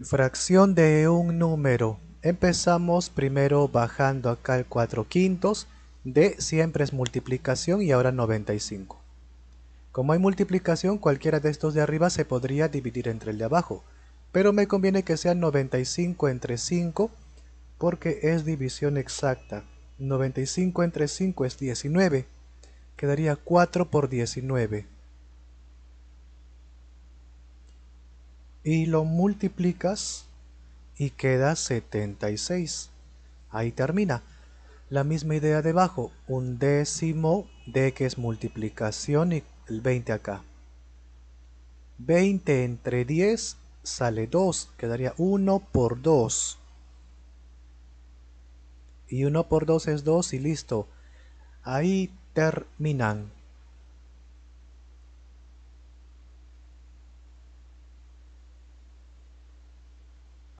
Fracción de un número. Empezamos primero bajando acá el 4 quintos. De siempre es multiplicación y ahora 95. Como hay multiplicación, cualquiera de estos de arriba se podría dividir entre el de abajo. Pero me conviene que sea 95 entre 5 porque es división exacta. 95 entre 5 es 19. Quedaría 4 por 19. y lo multiplicas y queda 76. Ahí termina. La misma idea debajo, un décimo de que es multiplicación y el 20 acá. 20 entre 10 sale 2, quedaría 1 por 2. Y 1 por 2 es 2 y listo. Ahí terminan.